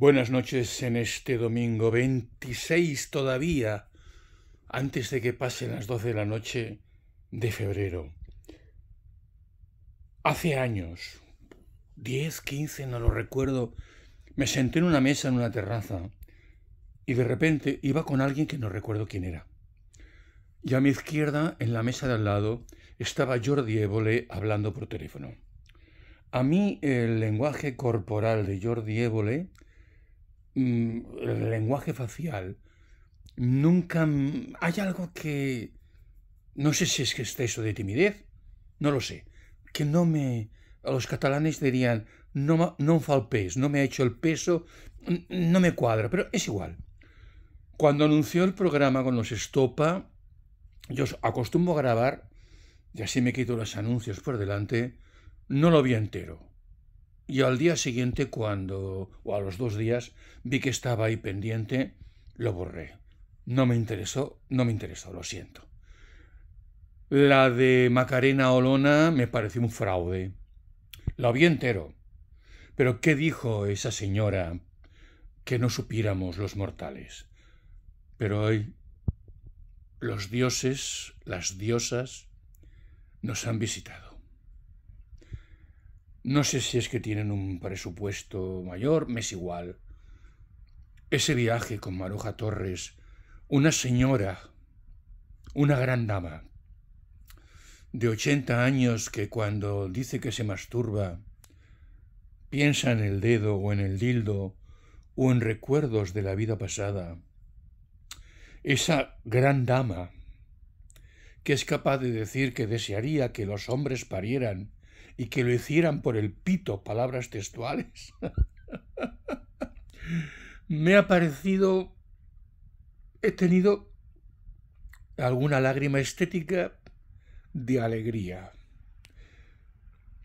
Buenas noches en este domingo 26 todavía, antes de que pasen las 12 de la noche de febrero. Hace años, 10, 15, no lo recuerdo, me senté en una mesa en una terraza y de repente iba con alguien que no recuerdo quién era. Y a mi izquierda, en la mesa de al lado, estaba Jordi Évole hablando por teléfono. A mí el lenguaje corporal de Jordi Évole Mm, el lenguaje facial, nunca hay algo que... No sé si es que de timidez, no lo sé, que no me... los catalanes dirían, no, no no me ha hecho el peso, no me cuadra, pero es igual. Cuando anunció el programa con los Estopa, yo acostumbro a grabar, y así me quito los anuncios por delante, no lo vi entero. Y al día siguiente, cuando, o a los dos días, vi que estaba ahí pendiente, lo borré. No me interesó, no me interesó, lo siento. La de Macarena Olona me pareció un fraude. La vi entero. Pero ¿qué dijo esa señora que no supiéramos los mortales? Pero hoy los dioses, las diosas, nos han visitado. No sé si es que tienen un presupuesto mayor, me es igual. Ese viaje con Maruja Torres, una señora, una gran dama, de 80 años que cuando dice que se masturba, piensa en el dedo o en el dildo o en recuerdos de la vida pasada. Esa gran dama que es capaz de decir que desearía que los hombres parieran y que lo hicieran por el pito, palabras textuales, me ha parecido, he tenido alguna lágrima estética de alegría.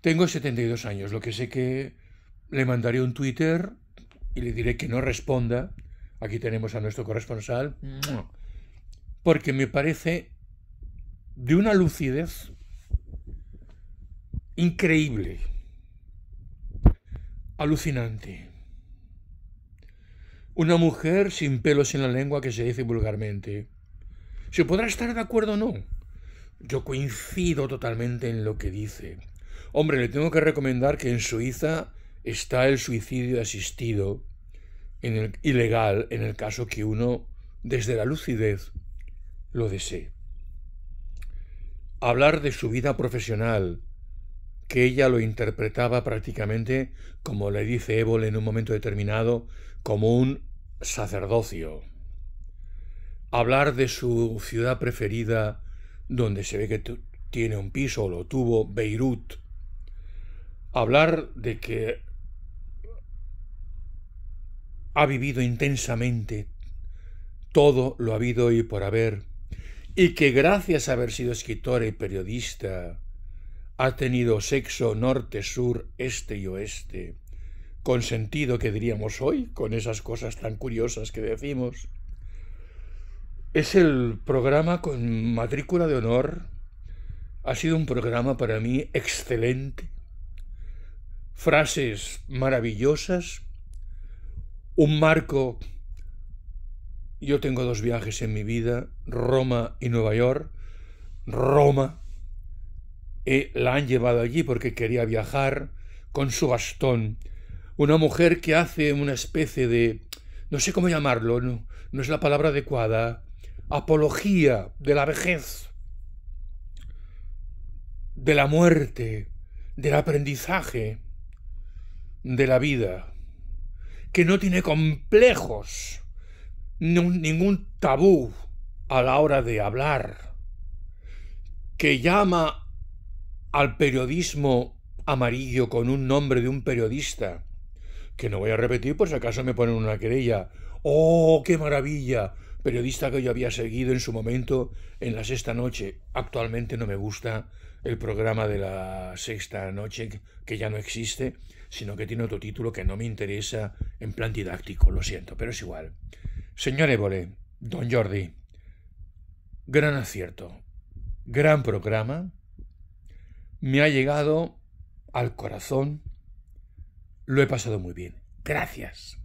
Tengo 72 años, lo que sé que le mandaré un Twitter y le diré que no responda. Aquí tenemos a nuestro corresponsal. Mm. Porque me parece de una lucidez increíble, alucinante. Una mujer sin pelos en la lengua que se dice vulgarmente. Se podrá estar de acuerdo o no. Yo coincido totalmente en lo que dice. Hombre, le tengo que recomendar que en Suiza está el suicidio asistido, en el, ilegal, en el caso que uno, desde la lucidez, lo desee. Hablar de su vida profesional, que ella lo interpretaba prácticamente, como le dice Évole en un momento determinado, como un sacerdocio. Hablar de su ciudad preferida, donde se ve que tiene un piso o lo tuvo, Beirut. Hablar de que ha vivido intensamente todo lo habido y por haber, y que gracias a haber sido escritora y periodista, ha tenido sexo norte, sur, este y oeste, con sentido que diríamos hoy, con esas cosas tan curiosas que decimos. Es el programa con matrícula de honor. Ha sido un programa para mí excelente. Frases maravillosas. Un marco. Yo tengo dos viajes en mi vida, Roma y Nueva York. Roma eh, la han llevado allí porque quería viajar con su bastón. Una mujer que hace una especie de... no sé cómo llamarlo, no, no es la palabra adecuada. Apología de la vejez, de la muerte, del aprendizaje, de la vida, que no tiene complejos, ningún tabú a la hora de hablar, que llama al periodismo amarillo con un nombre de un periodista, que no voy a repetir por si acaso me ponen una querella. ¡Oh, qué maravilla! Periodista que yo había seguido en su momento en la sexta noche. Actualmente no me gusta el programa de la sexta noche, que ya no existe, sino que tiene otro título que no me interesa en plan didáctico, lo siento, pero es igual. Señor Évole, don Jordi, gran acierto, gran programa, me ha llegado al corazón. Lo he pasado muy bien. Gracias.